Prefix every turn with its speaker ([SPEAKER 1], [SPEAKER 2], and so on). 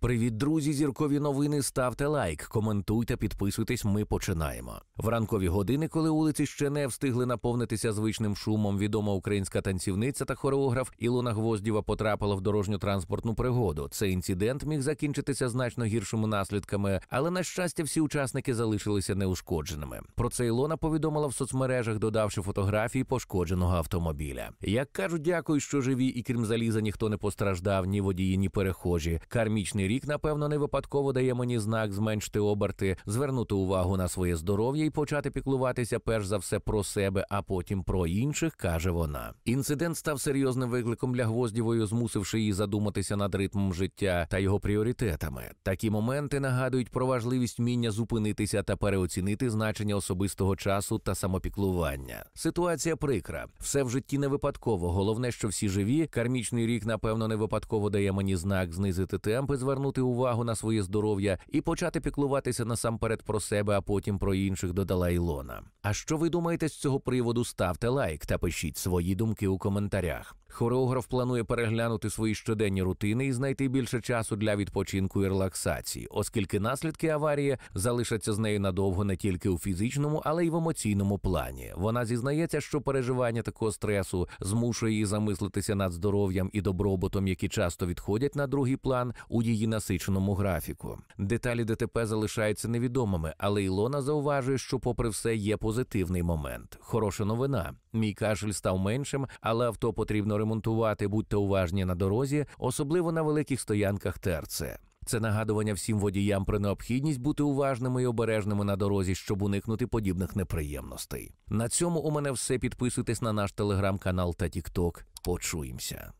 [SPEAKER 1] Привіт, друзі! Зіркові новини. Ставте лайк, коментуйте, підписуйтесь. Ми починаємо. В ранкові години, коли вулиці ще не встигли наповнитися звичним шумом, відома українська танцівниця та хореограф Ілона Гвоздєва потрапила в дорожню транспортну пригоду. Цей інцидент міг закінчитися значно гіршими наслідками, але на щастя, всі учасники залишилися неушкодженими. Про це Ілона повідомила в соцмережах, додавши фотографії пошкодженого автомобіля. Як кажуть, дякую, що живі, і крім заліза ніхто не постраждав, ні водії, ні перехожі. Кармічний наступний рік, напевно, не випадково дає мені знак зменшити оберти, звернути увагу на своє здоров'я і почати піклуватися перш за все про себе, а потім про інших, каже вона. Інцидент став серйозним викликом для гвоздівої, змусивши її задуматися над ритмом життя та його пріоритетами. Такі моменти нагадують про важливість вміння зупинитися та переоцінити значення особистого часу та самопіклування. Ситуація прикра, все в житті не випадково. Головне, що всі живі. Кармічний рік, напевно, не випадково дає мені знак знизити темпи звернути увагу на своє здоров'я і почати піклуватися насамперед про себе, а потім про інших, додала Ілона. А що ви думаєте з цього приводу? Ставте лайк та пишіть свої думки у коментарях. Хореограф планує переглянути свої щоденні рутини і знайти більше часу для відпочинку і релаксації, оскільки наслідки аварії залишаться з нею надовго не тільки у фізичному, але й в емоційному плані. Вона зізнається, що переживання такого стресу змушує її замислитися над здоров'ям і добробутом, які часто відходять на другий план у її насиченому графіку. Деталі ДТП залишаються невідомими, але Ілона зауважує, що, попри все, є позитивний момент. Хороша новина. Мій кашель став меншим, але авто потрібно ремонтувати. Будьте уважні на дорозі, особливо на великих стоянках терце. Це нагадування всім водіям про необхідність бути уважними і обережними на дорозі, щоб уникнути подібних неприємностей. На цьому у мене все. Підписуйтесь на наш телеграм-канал та тікток. Почуємося.